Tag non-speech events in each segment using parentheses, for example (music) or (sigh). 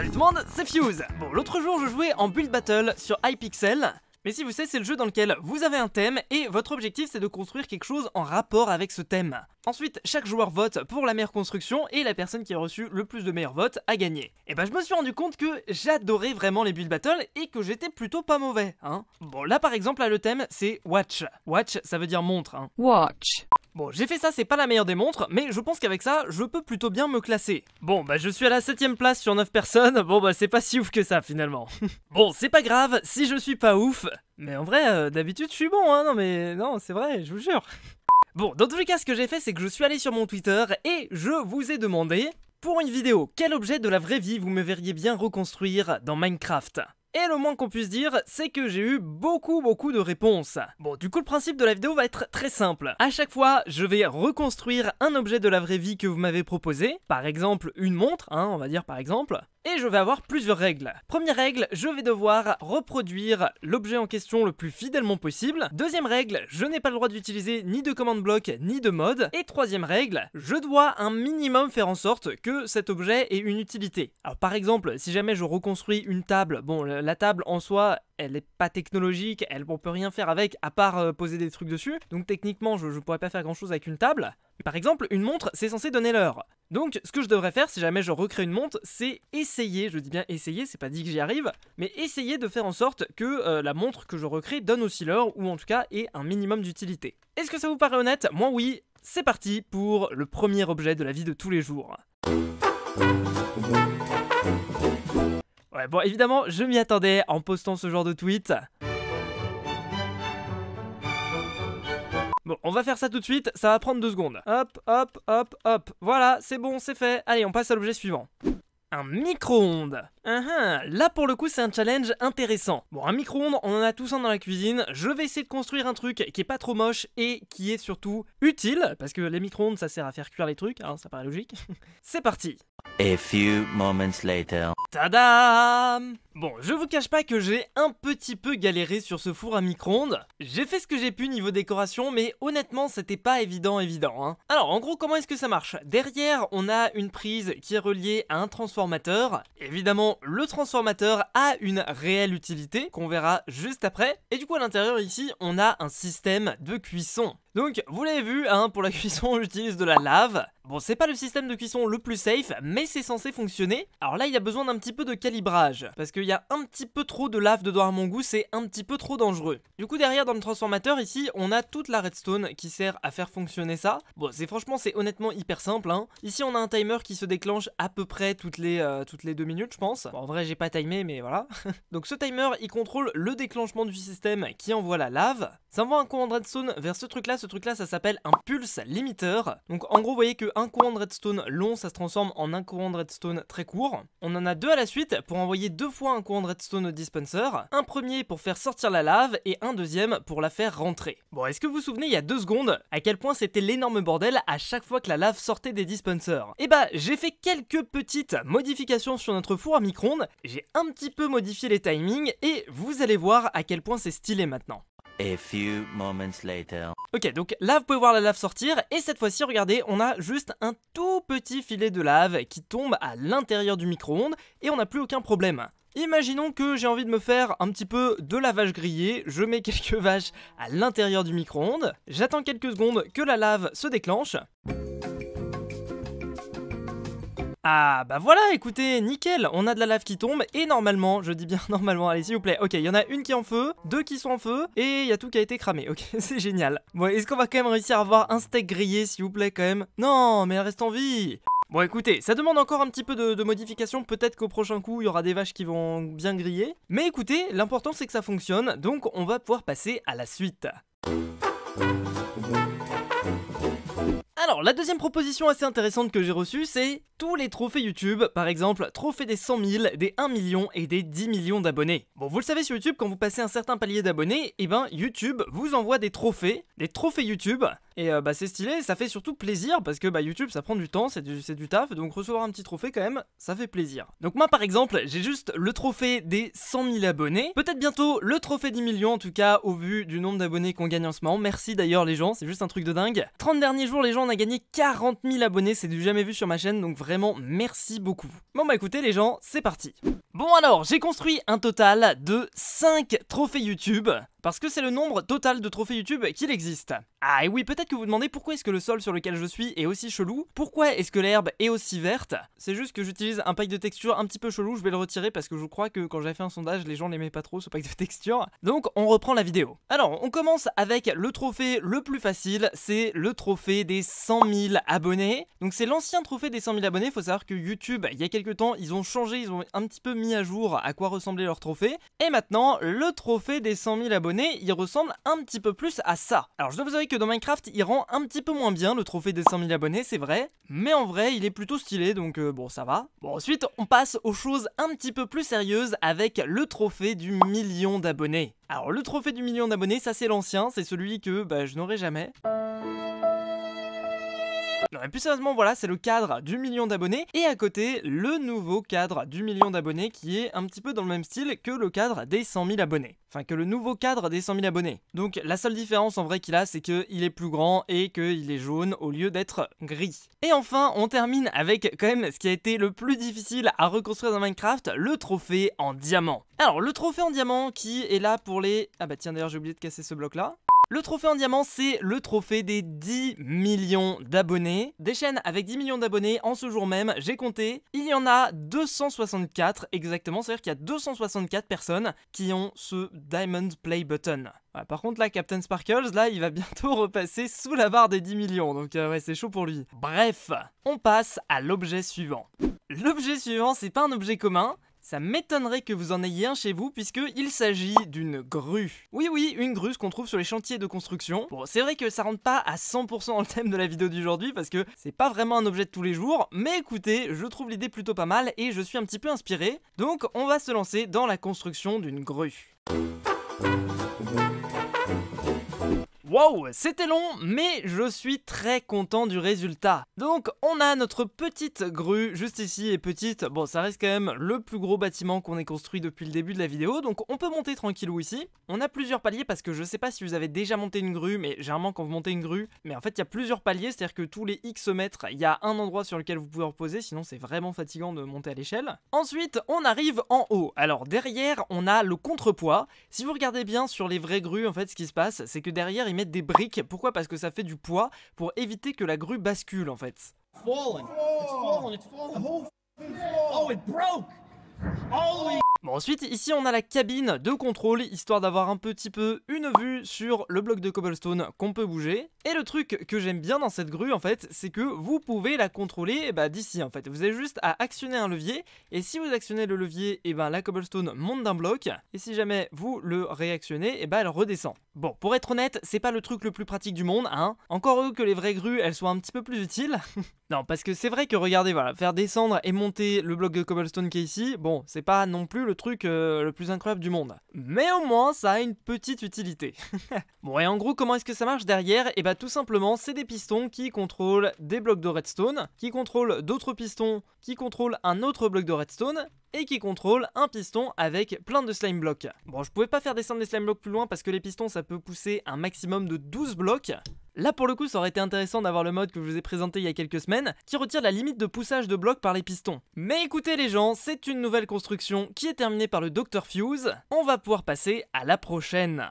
Salut tout le monde, c'est Fuse Bon, l'autre jour je jouais en Build Battle sur iPixel. mais si vous savez, c'est le jeu dans lequel vous avez un thème et votre objectif c'est de construire quelque chose en rapport avec ce thème. Ensuite, chaque joueur vote pour la meilleure construction et la personne qui a reçu le plus de meilleurs votes a gagné. Et eh bah ben, je me suis rendu compte que j'adorais vraiment les build battles et que j'étais plutôt pas mauvais, hein. Bon là par exemple là le thème c'est watch. Watch ça veut dire montre, hein. Watch. Bon, j'ai fait ça, c'est pas la meilleure des montres, mais je pense qu'avec ça, je peux plutôt bien me classer. Bon, bah je suis à la 7ème place sur 9 personnes, bon bah c'est pas si ouf que ça finalement. (laughs) bon, c'est pas grave, si je suis pas ouf, mais en vrai, euh, d'habitude je suis bon, hein, non mais non, c'est vrai, je vous jure. (laughs) Bon, dans tous les cas, ce que j'ai fait, c'est que je suis allé sur mon Twitter et je vous ai demandé, pour une vidéo, quel objet de la vraie vie vous me verriez bien reconstruire dans Minecraft et le moins qu'on puisse dire, c'est que j'ai eu beaucoup beaucoup de réponses. Bon, du coup le principe de la vidéo va être très simple. À chaque fois, je vais reconstruire un objet de la vraie vie que vous m'avez proposé, par exemple une montre, hein, on va dire par exemple, et je vais avoir plusieurs règles. Première règle, je vais devoir reproduire l'objet en question le plus fidèlement possible. Deuxième règle, je n'ai pas le droit d'utiliser ni de commande bloc ni de mode. Et troisième règle, je dois un minimum faire en sorte que cet objet ait une utilité. Alors par exemple, si jamais je reconstruis une table, bon la table en soi elle n'est pas technologique, elle, ne peut rien faire avec à part euh, poser des trucs dessus. Donc techniquement, je, ne pourrais pas faire grand chose avec une table. Par exemple, une montre, c'est censé donner l'heure. Donc, ce que je devrais faire si jamais je recrée une montre, c'est essayer, je dis bien essayer, c'est pas dit que j'y arrive, mais essayer de faire en sorte que euh, la montre que je recrée donne aussi l'heure, ou en tout cas ait un minimum d'utilité. Est-ce que ça vous paraît honnête Moi oui, c'est parti pour le premier objet de la vie de tous les jours. Ouais, bon, évidemment, je m'y attendais en postant ce genre de tweet. Bon, on va faire ça tout de suite, ça va prendre deux secondes. Hop, hop, hop, hop. Voilà, c'est bon, c'est fait. Allez, on passe à l'objet suivant. Un micro-ondes. Uh-huh. là pour le coup c'est un challenge intéressant. Bon, un micro-ondes, on en a tous un dans la cuisine, je vais essayer de construire un truc qui est pas trop moche et qui est surtout utile, parce que les micro-ondes ça sert à faire cuire les trucs, hein, ça paraît logique. (laughs) c'est parti A few moments later. Tadam Bon, je vous cache pas que j'ai un petit peu galéré sur ce four à micro-ondes. J'ai fait ce que j'ai pu niveau décoration, mais honnêtement, c'était pas évident évident. Hein. Alors, en gros, comment est-ce que ça marche Derrière, on a une prise qui est reliée à un transformateur. Évidemment, le transformateur a une réelle utilité qu'on verra juste après. Et du coup, à l'intérieur ici, on a un système de cuisson. Donc, vous l'avez vu, hein, pour la (laughs) cuisson, j'utilise de la lave. Bon, c'est pas le système de cuisson le plus safe, mais c'est censé fonctionner. Alors là, il y a besoin d'un petit peu de calibrage, parce qu'il y a un petit peu trop de lave dedans à mon goût, c'est un petit peu trop dangereux. Du coup, derrière, dans le transformateur, ici, on a toute la redstone qui sert à faire fonctionner ça. Bon, c'est franchement, c'est honnêtement hyper simple. Hein. Ici, on a un timer qui se déclenche à peu près toutes les, euh, toutes les deux minutes, je pense. en vrai, j'ai pas timé, mais voilà. (laughs) Donc ce timer, il contrôle le déclenchement du système qui envoie la lave. Ça envoie un commande redstone vers ce truc-là ce truc là ça s'appelle un pulse limiter. Donc en gros vous voyez que un courant de redstone long ça se transforme en un courant de redstone très court. On en a deux à la suite pour envoyer deux fois un courant de redstone au dispenser. Un premier pour faire sortir la lave et un deuxième pour la faire rentrer. Bon est-ce que vous vous souvenez il y a deux secondes à quel point c'était l'énorme bordel à chaque fois que la lave sortait des dispensers Et eh bah j'ai fait quelques petites modifications sur notre four à micro-ondes, j'ai un petit peu modifié les timings et vous allez voir à quel point c'est stylé maintenant. A few moments later. Ok, donc là vous pouvez voir la lave sortir, et cette fois-ci, regardez, on a juste un tout petit filet de lave qui tombe à l'intérieur du micro-ondes, et on n'a plus aucun problème. Imaginons que j'ai envie de me faire un petit peu de lavage grillé, je mets (laughs) quelques vaches à l'intérieur du micro-ondes, j'attends quelques secondes que la lave se déclenche. Ah bah voilà, écoutez, nickel, on a de la lave qui tombe et normalement, je dis bien (laughs) normalement, allez s'il vous plaît, ok, il y en a une qui est en feu, deux qui sont en feu et il y a tout qui a été cramé, ok, (laughs) c'est génial. Bon, est-ce qu'on va quand même réussir à avoir un steak grillé s'il vous plaît quand même Non, mais elle reste en vie Bon écoutez, ça demande encore un petit peu de, de modification, peut-être qu'au prochain coup il y aura des vaches qui vont bien griller. Mais écoutez, l'important c'est que ça fonctionne, donc on va pouvoir passer à la suite. Alors, la deuxième proposition assez intéressante que j'ai reçue, c'est tous les trophées YouTube, par exemple, trophée des 100 000, des 1 million et des 10 millions d'abonnés. Bon, vous le savez sur YouTube, quand vous passez un certain palier d'abonnés, et eh ben YouTube vous envoie des trophées, des trophées YouTube, et euh, bah c'est stylé, ça fait surtout plaisir parce que bah YouTube ça prend du temps, c'est du, du taf, donc recevoir un petit trophée quand même, ça fait plaisir. Donc moi par exemple, j'ai juste le trophée des 100 000 abonnés, peut-être bientôt le trophée des millions en tout cas au vu du nombre d'abonnés qu'on gagne en ce moment. Merci d'ailleurs les gens, c'est juste un truc de dingue. 30 derniers jours les gens on a gagné 40 000 abonnés, c'est du jamais vu sur ma chaîne donc vraiment merci beaucoup. Bon bah écoutez les gens, c'est parti. Bon alors, j'ai construit un total de 5 trophées YouTube, parce que c'est le nombre total de trophées YouTube qu'il existe. Ah et oui, peut-être que vous vous demandez pourquoi est-ce que le sol sur lequel je suis est aussi chelou, pourquoi est-ce que l'herbe est aussi verte, c'est juste que j'utilise un pack de texture un petit peu chelou, je vais le retirer parce que je crois que quand j'avais fait un sondage, les gens n'aimaient pas trop ce pack de texture. Donc on reprend la vidéo. Alors, on commence avec le trophée le plus facile, c'est le trophée des 100 000 abonnés. Donc c'est l'ancien trophée des 100 000 abonnés, faut savoir que YouTube, il y a quelques temps, ils ont changé, ils ont un petit peu mis à jour à quoi ressemblait leur trophée. Et maintenant, le trophée des 100 000 abonnés, il ressemble un petit peu plus à ça. Alors je dois vous avouer que dans Minecraft, il rend un petit peu moins bien le trophée des 100 000 abonnés, c'est vrai. Mais en vrai, il est plutôt stylé, donc euh, bon, ça va. Bon, ensuite, on passe aux choses un petit peu plus sérieuses avec le trophée du million d'abonnés. Alors le trophée du million d'abonnés, ça c'est l'ancien, c'est celui que bah, je n'aurai jamais. Non mais plus sérieusement voilà c'est le cadre du million d'abonnés et à côté le nouveau cadre du million d'abonnés qui est un petit peu dans le même style que le cadre des 100 000 abonnés. Enfin que le nouveau cadre des 100 000 abonnés. Donc la seule différence en vrai qu'il a c'est qu'il est plus grand et qu'il est jaune au lieu d'être gris. Et enfin on termine avec quand même ce qui a été le plus difficile à reconstruire dans Minecraft, le trophée en diamant. Alors le trophée en diamant qui est là pour les... Ah bah tiens d'ailleurs j'ai oublié de casser ce bloc là. Le trophée en diamant, c'est le trophée des 10 millions d'abonnés. Des chaînes avec 10 millions d'abonnés, en ce jour même, j'ai compté, il y en a 264 exactement, c'est-à-dire qu'il y a 264 personnes qui ont ce Diamond Play Button. par contre là, Captain Sparkles, là, il va (laughs) bientôt repasser sous la barre des 10 millions, donc euh, ouais, c'est chaud pour lui. Bref, on passe à l'objet suivant. L'objet suivant, c'est pas un objet commun, ça m'étonnerait que vous en ayez un chez vous puisqu'il s'agit d'une grue. Oui oui, une grue, ce qu'on trouve sur les chantiers de construction. Bon, c'est vrai que ça rentre pas à 100% dans le thème de la vidéo d'aujourd'hui parce que c'est pas vraiment un objet de tous les jours, mais écoutez, je trouve l'idée plutôt pas mal et je suis un petit peu inspiré. Donc on va se lancer dans la construction d'une grue. Wow, c'était long, mais je suis très content du résultat. Donc, on a notre petite grue juste ici, et petite, bon, ça reste quand même le plus gros bâtiment qu'on ait construit depuis le début de la vidéo, donc on peut monter tranquillou ici. On a plusieurs paliers, parce que je sais pas si vous avez déjà monté une grue, mais généralement quand vous montez une grue, mais en fait, il y a plusieurs paliers, c'est-à-dire que tous les X mètres, il y a un endroit sur lequel vous pouvez reposer, sinon c'est vraiment fatigant de monter à l'échelle. Ensuite, on arrive en haut. Alors, derrière, on a le contrepoids. Si vous regardez bien sur les vraies grues, en fait, ce qui se passe, c'est que derrière, met des briques. Pourquoi Parce que ça fait du poids pour éviter que la grue bascule en fait. Oh, bon ensuite ici on a la cabine de contrôle histoire d'avoir un petit peu une vue sur le bloc de cobblestone qu'on peut bouger et le truc que j'aime bien dans cette grue en fait, c'est que vous pouvez la contrôler eh ben, d'ici en fait. Vous avez juste à actionner un levier et si vous actionnez le levier, et eh ben la cobblestone monte d'un bloc et si jamais vous le réactionnez, et eh ben elle redescend. Bon, pour être honnête, c'est pas le truc le plus pratique du monde, hein. Encore eux que les vraies grues, elles soient un petit peu plus utiles. (laughs) non, parce que c'est vrai que regardez, voilà, faire descendre et monter le bloc de cobblestone qui est ici, bon, c'est pas non plus le truc euh, le plus incroyable du monde. Mais au moins, ça a une petite utilité. (laughs) bon, et en gros, comment est-ce que ça marche derrière ben, bah, tout simplement, c'est des pistons qui contrôlent des blocs de redstone, qui contrôlent d'autres pistons, qui contrôlent un autre bloc de redstone, et qui contrôlent un piston avec plein de slime blocks. Bon, je pouvais pas faire descendre les slime blocks plus loin parce que les pistons ça peut pousser un maximum de 12 blocs. Là pour le coup ça aurait été intéressant d'avoir le mode que je vous ai présenté il y a quelques semaines qui retire la limite de poussage de blocs par les pistons. Mais écoutez les gens, c'est une nouvelle construction qui est terminée par le Dr Fuse. On va pouvoir passer à la prochaine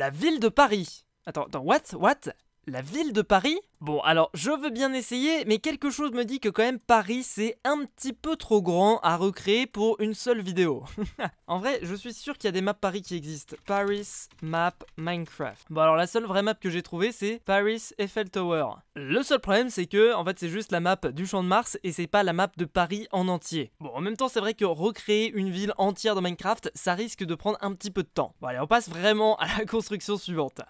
la ville de Paris. Attends, attends, what What la ville de Paris Bon, alors je veux bien essayer, mais quelque chose me dit que quand même Paris c'est un petit peu trop grand à recréer pour une seule vidéo. (laughs) en vrai, je suis sûr qu'il y a des maps Paris qui existent. Paris Map Minecraft. Bon, alors la seule vraie map que j'ai trouvée c'est Paris Eiffel Tower. Le seul problème c'est que, en fait, c'est juste la map du Champ de Mars et c'est pas la map de Paris en entier. Bon, en même temps, c'est vrai que recréer une ville entière dans Minecraft, ça risque de prendre un petit peu de temps. Bon, allez, on passe vraiment à la (laughs) construction suivante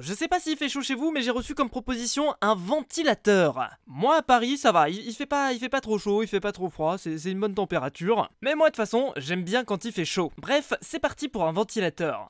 je sais pas s'il fait chaud chez vous, mais j'ai reçu comme proposition un ventilateur. Moi à Paris, ça va, il, fait pas, il fait pas trop chaud, il fait pas trop froid, c'est une bonne température. Mais moi de toute façon, j'aime bien quand il fait chaud. Bref, c'est parti pour un ventilateur.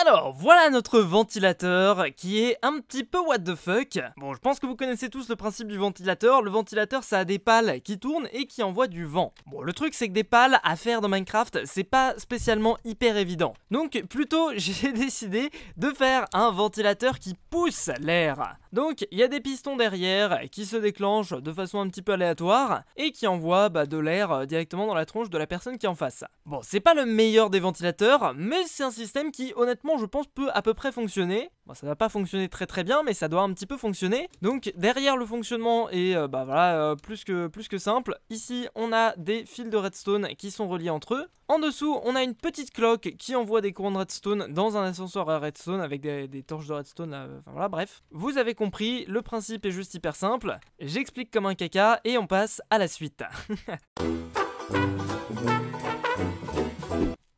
Alors, voilà notre ventilateur qui est un petit peu what the fuck. Bon, je pense que vous connaissez tous le principe du ventilateur. Le ventilateur, ça a des pales qui tournent et qui envoient du vent. Bon, le truc, c'est que des pales à faire dans Minecraft, c'est pas spécialement hyper évident. Donc, plutôt, (laughs) j'ai décidé de faire un ventilateur qui pousse l'air. Donc, il y a des pistons derrière qui se déclenchent de façon un petit peu aléatoire et qui envoient bah, de l'air euh, directement dans la tronche de la personne qui est en face. Bon, c'est pas le meilleur des ventilateurs, mais c'est un système qui, honnêtement, je pense, peut à peu près fonctionner. ça va pas fonctionner très très bien, mais ça doit un petit peu fonctionner. Donc derrière le fonctionnement est euh, bah, voilà, euh, plus, que, plus que simple. Ici, on a des fils de redstone qui sont reliés entre eux. En dessous, on a une petite cloque qui envoie des courants de redstone dans un ascenseur à redstone avec des, torches de redstone. Euh, enfin voilà, bref. Vous avez compris, le principe est juste hyper simple. J'explique comme un caca et on passe à la suite. (laughs)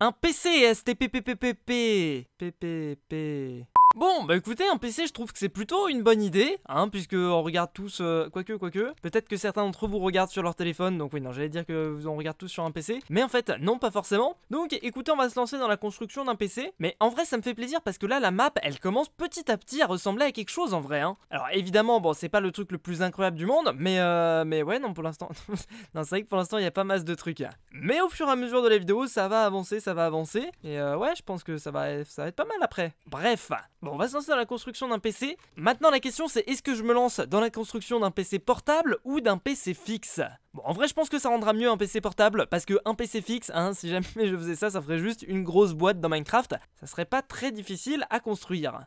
Un PC, STPPPPP. PPP. Bon, bah écoutez, un PC, je trouve que c'est plutôt une bonne idée, hein, puisque on regarde tous, que, euh, quoique, quoique. Peut-être que certains d'entre vous regardent sur leur téléphone, donc oui, non, j'allais dire que vous en regardez tous sur un PC, mais en fait, non, pas forcément. Donc écoutez, on va se lancer dans la construction d'un PC, mais en vrai, ça me fait plaisir parce que là, la map, elle commence petit à petit à ressembler à quelque chose en vrai, hein. Alors évidemment, bon, c'est pas le truc le plus incroyable du monde, mais euh, mais ouais, non, pour l'instant, (laughs) non, c'est vrai que pour l'instant, il y a pas masse de trucs. Hein. Mais au fur et à mesure de la vidéo, ça va avancer, ça va avancer, et euh, ouais, je pense que ça va, ça va être pas mal après. Bref. Bon, on va se lancer dans la construction d'un PC. Maintenant, la question c'est est-ce que je me lance dans la construction d'un PC portable ou d'un PC fixe Bon, en vrai, je pense que ça rendra mieux un PC portable parce que un PC fixe, hein, si jamais je faisais ça, ça ferait juste une grosse boîte dans Minecraft. Ça serait pas très difficile à construire.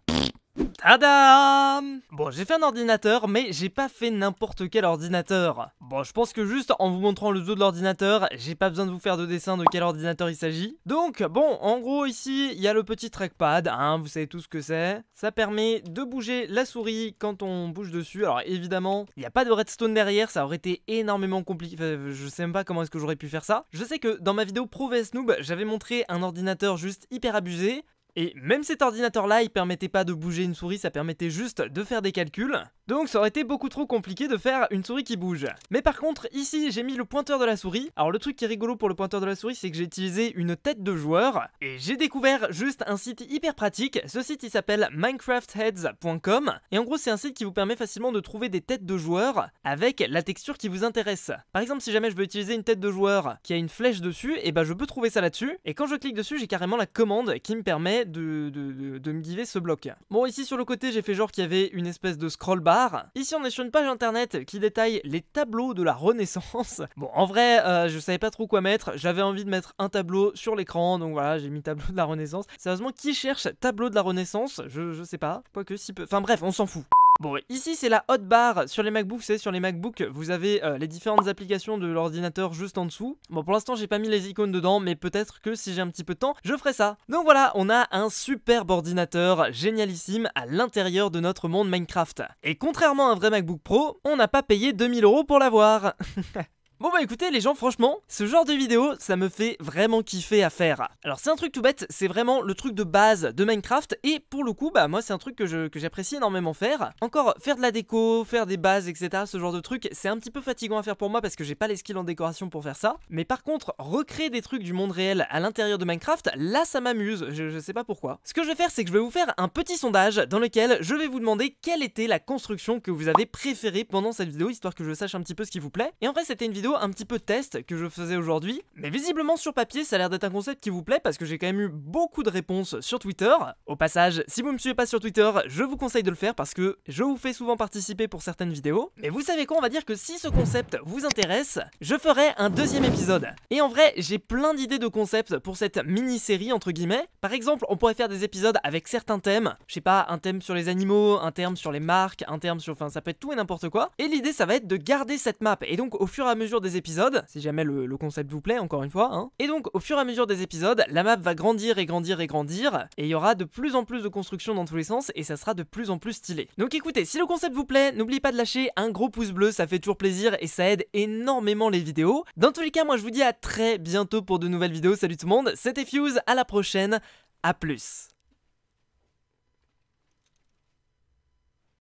Adam. Bon, j'ai fait un ordinateur, mais j'ai pas fait n'importe quel ordinateur. Bon, je pense que juste en vous montrant le dos de l'ordinateur, j'ai pas besoin de vous faire de dessin de quel ordinateur il s'agit. Donc, bon, en gros, ici, il y a le petit trackpad, hein, vous savez tout ce que c'est. Ça permet de bouger la souris quand on bouge dessus. Alors, évidemment, il n'y a pas de redstone derrière, ça aurait été énormément compliqué. je sais même pas comment est-ce que j'aurais pu faire ça. Je sais que dans ma vidéo Pro VS j'avais montré un ordinateur juste hyper abusé. Et même cet ordinateur-là, il permettait pas de bouger une souris, ça permettait juste de faire des calculs. Donc ça aurait été beaucoup trop compliqué de faire une souris qui bouge. Mais par contre, ici, j'ai mis le pointeur de la souris. Alors le truc qui est rigolo pour le pointeur de la souris, c'est que j'ai utilisé une tête de joueur. Et j'ai découvert juste un site hyper pratique. Ce site, il s'appelle minecraftheads.com. Et en gros, c'est un site qui vous permet facilement de trouver des têtes de joueurs avec la texture qui vous intéresse. Par exemple, si jamais je veux utiliser une tête de joueur qui a une flèche dessus, et eh ben je peux trouver ça là-dessus. Et quand je clique dessus, j'ai carrément la commande qui me permet de, me guiver ce bloc. Bon, ici sur le côté, j'ai fait genre qu'il y avait une espèce de scroll bar. Ici, on est sur une page internet qui détaille les tableaux de la Renaissance. (laughs) Bon, en vrai, euh, je savais pas trop quoi mettre. J'avais envie de mettre un tableau sur l'écran, donc voilà, j'ai mis tableau de la Renaissance. Sérieusement, qui cherche tableau de la Renaissance je, je sais pas. que si peu. Enfin bref, on s'en fout. Bon, ici c'est la hot bar sur les MacBooks, c'est sur les MacBooks, vous avez euh, les différentes applications de l'ordinateur juste en dessous. Bon, pour l'instant, j'ai pas mis les icônes dedans, mais peut-être que si j'ai un petit peu de temps, je ferai ça. Donc voilà, on a un superbe ordinateur génialissime à l'intérieur de notre monde Minecraft. Et contrairement à un vrai MacBook Pro, on n'a pas payé 2000 euros pour l'avoir. (laughs) Bon bah écoutez les gens franchement, ce genre de vidéo ça me fait vraiment kiffer à faire. Alors c'est un truc tout bête, c'est vraiment le truc de base de Minecraft et pour le coup bah moi c'est un truc que j'apprécie que énormément faire. Encore faire de la déco, faire des bases etc ce genre de truc c'est un petit peu fatigant à faire pour moi parce que j'ai pas les skills en décoration pour faire ça. Mais par contre recréer des trucs du monde réel à l'intérieur de Minecraft là ça m'amuse, je, sais pas pourquoi. Ce que je vais faire c'est que je vais vous faire un petit sondage dans lequel je vais vous demander quelle était la construction que vous avez préférée pendant cette vidéo histoire que je sache un petit peu ce qui vous plaît. Et en vrai c'était une vidéo un petit peu test que je faisais aujourd'hui. Mais visiblement sur papier, ça a l'air d'être un concept qui vous plaît parce que j'ai quand même eu beaucoup de réponses sur Twitter. Au passage, si vous me suivez pas sur Twitter, je vous conseille de le faire parce que je vous fais souvent participer pour certaines vidéos. Mais vous savez quoi, on va dire que si ce concept vous intéresse, je ferai un deuxième épisode. Et en vrai, j'ai plein d'idées de concepts pour cette mini-série entre guillemets. Par exemple, on pourrait faire des épisodes avec certains thèmes. Je sais pas, un thème sur les animaux, un thème sur les marques, un thème sur... Enfin, ça peut être tout et n'importe quoi. Et l'idée, ça va être de garder cette map. Et donc, au fur et à mesure des épisodes, si jamais le, concept vous plaît, encore une fois. Hein. Et donc, au fur et à mesure des épisodes, la map va grandir et grandir et grandir, et il y aura de plus en plus de constructions dans tous les sens, et ça sera de plus en plus stylé. Donc écoutez, si le concept vous plaît, n'oubliez pas de lâcher un gros pouce bleu, ça fait toujours plaisir et ça aide énormément les vidéos. Dans tous les cas, moi je vous dis à très bientôt pour de nouvelles vidéos, salut tout le monde, c'était Fuse, à la prochaine, à plus